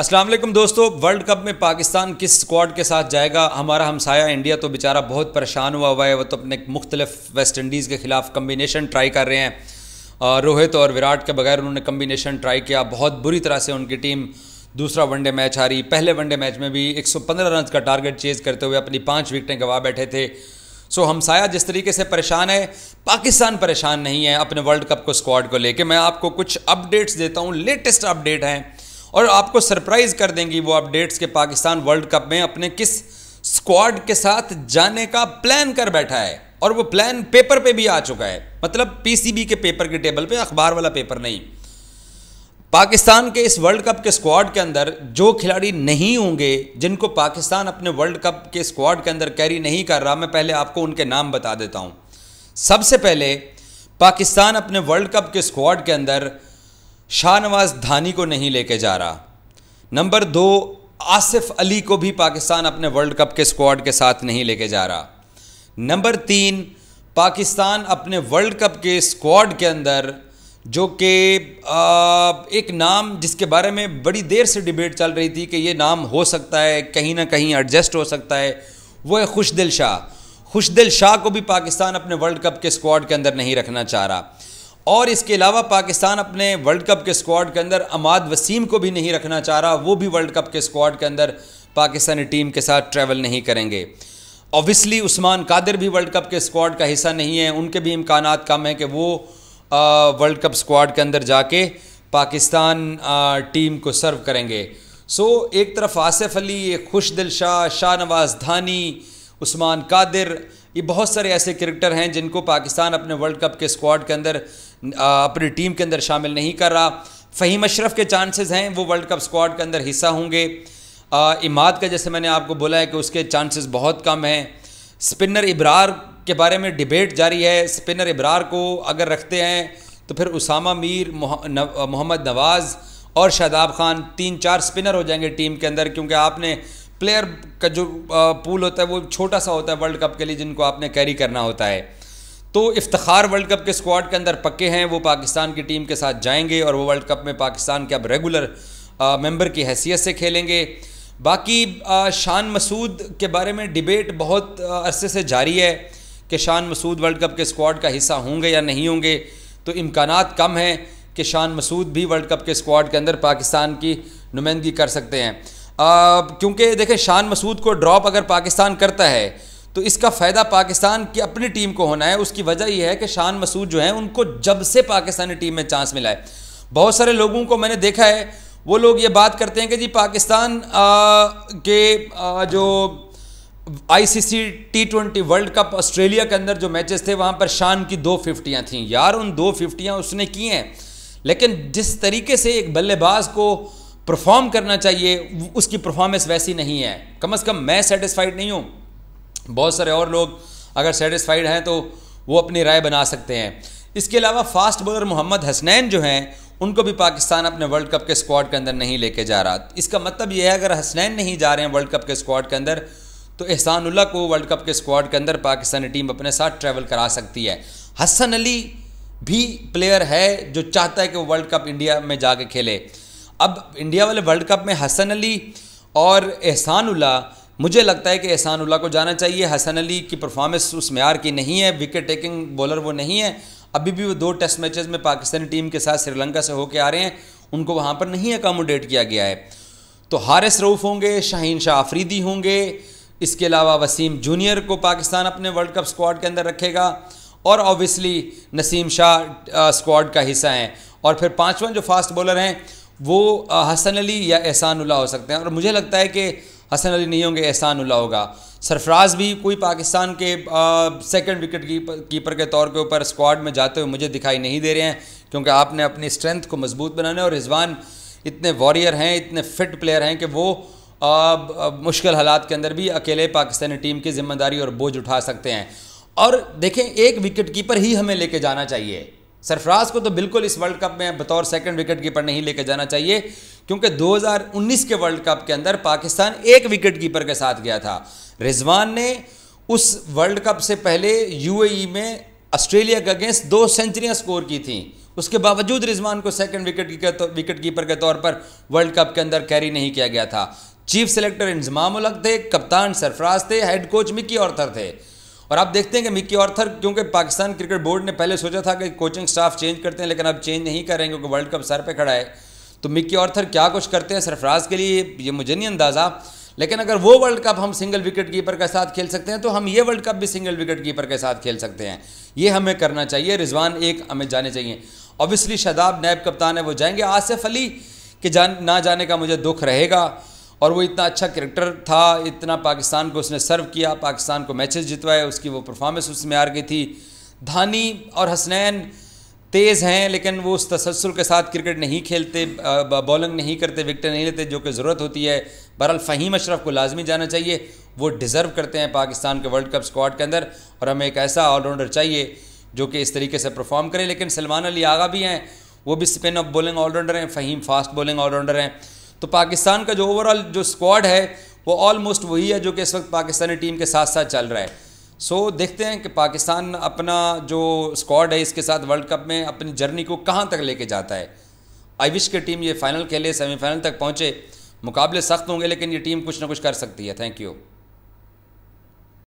असलम दोस्तों world cup में पाकिस्तान किस स्क्वाड के साथ जाएगा हमारा हमसाया इंडिया तो बेचारा बहुत परेशान हुआ हुआ है वो तो अपने मुख्तलिफ वेस्ट इंडीज़ के ख़िलाफ़ कम्बिनेशन ट्राई कर रहे हैं रोहित और विराट के बगैर उन्होंने कम्बिनेशन ट्राई किया बहुत बुरी तरह से उनकी टीम दूसरा वनडे मैच हारी पहले वनडे मैच में भी 115 रन का टारगेट चेज़ करते हुए अपनी पाँच विकटें गंवा बैठे थे सो हमसाया जिस तरीके से परेशान है पाकिस्तान परेशान नहीं है अपने वर्ल्ड कप को स्क्वाड को लेके मैं आपको कुछ अपडेट्स देता हूँ लेटेस्ट अपडेट हैं और आपको सरप्राइज कर देंगी वो अपडेट्स के पाकिस्तान वर्ल्ड कप में अपने किस स्क्वाड के साथ जाने का प्लान कर बैठा है और वो प्लान पेपर पे भी आ चुका है मतलब पीसीबी के पेपर के टेबल पे अखबार वाला पेपर नहीं पाकिस्तान के इस वर्ल्ड कप के स्क्वाड के अंदर जो खिलाड़ी नहीं होंगे जिनको पाकिस्तान अपने वर्ल्ड कप के स्क्वाड के अंदर कैरी नहीं कर रहा मैं पहले आपको उनके नाम बता देता हूँ सबसे पहले पाकिस्तान अपने वर्ल्ड कप के स्क्वाड के अंदर शाहनवाज धानी को नहीं लेके जा रहा नंबर दो आसिफ अली को भी पाकिस्तान अपने वर्ल्ड कप के स्क्वाड के साथ नहीं लेके जा रहा नंबर तीन पाकिस्तान अपने वर्ल्ड कप के स्क्वाड के अंदर जो कि एक नाम जिसके बारे में बड़ी देर से डिबेट चल रही थी कि ये नाम हो सकता है कहीं ना कहीं एडजस्ट हो सकता है वो है खुशदिल शाह खुशदिल शाह को भी पाकिस्तान अपने वर्ल्ड कप के स्क्वाड के अंदर नहीं रखना चाह रहा और इसके अलावा पाकिस्तान अपने वर्ल्ड कप के स्क्वाड के अंदर अमाद वसीम को भी नहीं रखना चाह रहा वो भी वर्ल्ड कप के स्क्वाड के अंदर पाकिस्तानी टीम के साथ ट्रैवल नहीं करेंगे ऑब्वियसली उस्मान कादिर भी वर्ल्ड कप के स्क्वाड का हिस्सा नहीं है उनके भी इम्कान कम हैं कि वो वर्ल्ड कप स्क्वाड के अंदर जाके पाकिस्तान टीम को सर्व करेंगे सो so, एक तरफ आसिफ अली खुश दिल शाह शाहनवाज धानी उस्मान कादिर ये बहुत सारे ऐसे क्रिकेटर हैं जिनको पाकिस्तान अपने वर्ल्ड कप के स्क्वाड के अंदर अपनी टीम के अंदर शामिल नहीं कर रहा फ़हीम अशरफ के चांसेस हैं वो वर्ल्ड कप स्क्वाड के अंदर हिस्सा होंगे इमाद का जैसे मैंने आपको बोला है कि उसके चांसेस बहुत कम हैं स्पिनर इब्रार के बारे में डिबेट जारी है स्पिनर इब्रार को अगर रखते हैं तो फिर उसामा मीर मोहम्मद नवाज़ और शादाब खान तीन चार स्पिनर हो जाएंगे टीम के अंदर क्योंकि आपने प्लेयर का जो पूल होता है वो छोटा सा होता है वर्ल्ड कप के लिए जिनको आपने कैरी करना होता है तो इफ्तार वर्ल्ड कप के स्क्वाड के अंदर पक्के हैं वो पाकिस्तान की टीम के साथ जाएंगे और वो वर्ल्ड कप में पाकिस्तान के अब रेगुलर मेंबर की हैसियत से खेलेंगे बाकी आ, शान मसूद के बारे में डिबेट बहुत अरसे से जारी है कि शान मसूद वर्ल्ड कप के स्क्वाड का हिस्सा होंगे या नहीं होंगे तो इम्कान कम हैं कि शान मसूद भी वर्ल्ड कप के स्क्वाड के अंदर पाकिस्तान की नुमाइंदगी कर सकते हैं क्योंकि देखें शान मसूद को ड्रॉप अगर पाकिस्तान करता है तो इसका फ़ायदा पाकिस्तान की अपनी टीम को होना है उसकी वजह यह है कि शान मसूद जो है उनको जब से पाकिस्तानी टीम में चांस मिला है बहुत सारे लोगों को मैंने देखा है वो लोग ये बात करते हैं कि जी पाकिस्तान आ, के आ, जो ICC T twenty World Cup Australia के अंदर जो मैचेस थे वहाँ पर शान की दो फिफ्टियाँ थीं यार उन दो फिफ्टियाँ उसने की हैं लेकिन जिस तरीके से एक बल्लेबाज को परफॉर्म करना चाहिए उसकी परफॉर्मेंस वैसी नहीं है कम अज़ कम मैं सेटिस्फाइड नहीं हूँ बहुत सारे और लोग अगर सेटिस्फाइड हैं तो वो अपनी राय बना सकते हैं इसके अलावा फास्ट बॉलर मोहम्मद हसनैन जो हैं उनको भी पाकिस्तान अपने वर्ल्ड कप के स्क्वाड के अंदर नहीं लेके जा रहा इसका मतलब यह है अगर हसनैन नहीं जा रहे हैं वर्ल्ड कप के स्क्वाड के अंदर तो एहसानुल्ला को वर्ल्ड कप के स्क्वाड के अंदर पाकिस्तानी टीम अपने साथ ट्रैवल करा सकती है हसन अली भी प्लेयर है जो चाहता है कि वो वर्ल्ड कप इंडिया में जा खेले अब इंडिया वाले वर्ल्ड कप में हसन अली और एहसानुल्ला मुझे लगता है कि एहसान उल्ला को जाना चाहिए हसन अली की परफॉर्मेंस उस मैार की नहीं है विकेट टेकिंग बॉलर वो नहीं है अभी भी वो दो टेस्ट मैचेस में पाकिस्तानी टीम के साथ श्रीलंका से होके आ रहे हैं उनको वहाँ पर नहीं अकामोडेट किया गया है तो हारिस रऊफ़ होंगे शाहीन शाह आफरीदी होंगे इसके अलावा वसीम जूनियर को पाकिस्तान अपने वर्ल्ड कप स्क्वाड के अंदर रखेगा और ऑब्वियसली नसीम शाह स्क्वाड का हिस्सा हैं और फिर पाँचवा जो फास्ट बॉलर हैं वो हसन अली या एहसान उल्ला हो सकते हैं और मुझे लगता है कि हसन अली नहीं होंगे एहसान उल्ला होगा सरफराज भी कोई पाकिस्तान के सेकंड विकेट कीपर कीपर के तौर के ऊपर स्क्वाड में जाते हुए मुझे दिखाई नहीं दे रहे हैं क्योंकि आपने अपनी स्ट्रेंथ को मजबूत बनाने और रिजवान इतने वॉरियर हैं इतने फिट प्लेयर हैं कि वो अब मुश्किल हालात के अंदर भी अकेले पाकिस्तानी टीम की जिम्मेदारी और बोझ उठा सकते हैं और देखें एक विकेट कीपर ही हमें लेके जाना चाहिए सरफराज को तो बिल्कुल इस वर्ल्ड कप में बतौर सेकंड विकेट कीपर नहीं लेकर जाना चाहिए क्योंकि 2019 के वर्ल्ड कप के अंदर पाकिस्तान एक विकेट कीपर के साथ गया था रिजवान ने उस वर्ल्ड कप से पहले यूएई e में ऑस्ट्रेलिया के अगेंस्ट दो सेंचुरियां स्कोर की थी उसके बावजूद रिजवान को सेकंड विकेट तो, विकेट कीपर के तौर पर वर्ल्ड कप के अंदर कैरी नहीं किया गया था चीफ सेलेक्टर इंजमाम उलग थे कप्तान सरफराज थे हेड कोच मिकी और थे और आप देखते हैं कि मिक्की ऑर्थर क्योंकि पाकिस्तान क्रिकेट बोर्ड ने पहले सोचा था कि कोचिंग स्टाफ चेंज करते हैं लेकिन अब चेंज नहीं कर रहे हैं क्योंकि वर्ल्ड कप सर पर खड़ा है तो मिक्की ऑर्थर क्या कुछ करते हैं सरफराज के लिए ये मुझे नहीं अंदाज़ा लेकिन अगर वो वर्ल्ड कप हम सिंगल विकेट कीपर के साथ खेल सकते हैं तो हम ये वर्ल्ड कप भी सिंगल विकेट कीपर के साथ खेल सकते हैं ये हमें करना चाहिए रिजवान एक हमें जाने चाहिए ऑब्वियसली शदाब नैब कप्तान है वो जाएंगे आसिफ अली के जान ना जाने का मुझे दुख रहेगा और वो इतना अच्छा करेक्टर था इतना पाकिस्तान को उसने सर्व किया पाकिस्तान को मैचेस जितवाए उसकी वो परफॉर्मेंस उसमें आ गई थी धानी और हसनैन तेज़ हैं लेकिन वो उस तसलसल के साथ क्रिकेट नहीं खेलते बॉलिंग नहीं करते विकटें नहीं लेते जो कि ज़रूरत होती है बहरहाल फ़हीम अशरफ को लाजमी जाना चाहिए वो डिज़र्व करते हैं पाकिस्तान के वर्ल्ड कप स्क्वाड के अंदर और हमें एक ऐसा ऑलराउंडर चाहिए जो कि इस तरीके से परफॉर्म करें लेकिन सलमान अली आगा भी हैं वो भी स्पिन ऑफ बॉलिंग ऑलराउंडर हैं फ़हीम फास्ट बॉलिंग ऑलराउंडर हैं तो पाकिस्तान का जो ओवरऑल जो स्क्वाड है वो ऑलमोस्ट वही है जो कि इस वक्त पाकिस्तानी टीम के साथ साथ चल रहा है सो so, देखते हैं कि पाकिस्तान अपना जो स्क्वाड है इसके साथ वर्ल्ड कप में अपनी जर्नी को कहाँ तक लेके जाता है आई विश की टीम ये फ़ाइनल खेले सेमीफाइनल तक पहुँचे मुकाबले सख्त होंगे लेकिन ये टीम कुछ ना कुछ कर सकती है थैंक यू